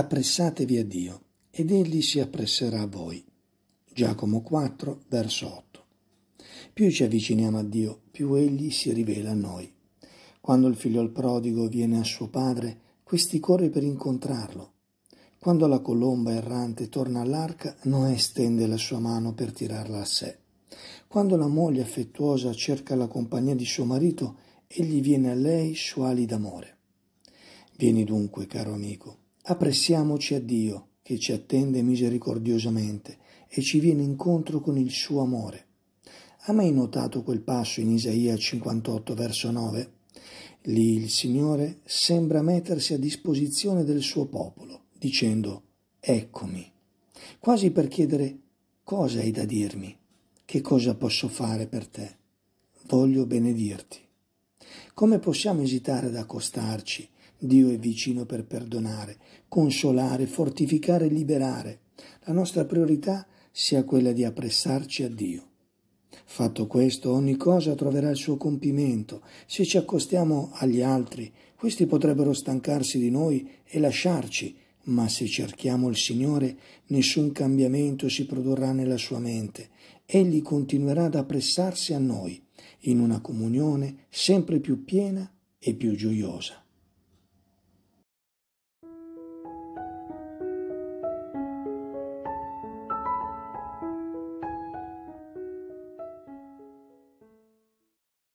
appressatevi a Dio ed Egli si appresserà a voi. Giacomo 4, verso 8. Più ci avviciniamo a Dio, più Egli si rivela a noi. Quando il figlio prodigo viene a suo padre, questi corre per incontrarlo. Quando la colomba errante torna all'arca, Noè stende la sua mano per tirarla a sé. Quando la moglie affettuosa cerca la compagnia di suo marito, egli viene a lei su ali d'amore. Vieni dunque, caro amico, Appressiamoci a Dio, che ci attende misericordiosamente e ci viene incontro con il suo amore. Ha mai notato quel passo in Isaia 58, verso 9? Lì il Signore sembra mettersi a disposizione del suo popolo, dicendo Eccomi, quasi per chiedere cosa hai da dirmi, che cosa posso fare per te, voglio benedirti. Come possiamo esitare ad accostarci Dio è vicino per perdonare, consolare, fortificare e liberare. La nostra priorità sia quella di appressarci a Dio. Fatto questo, ogni cosa troverà il suo compimento. Se ci accostiamo agli altri, questi potrebbero stancarsi di noi e lasciarci, ma se cerchiamo il Signore, nessun cambiamento si produrrà nella sua mente. Egli continuerà ad appressarsi a noi, in una comunione sempre più piena e più gioiosa.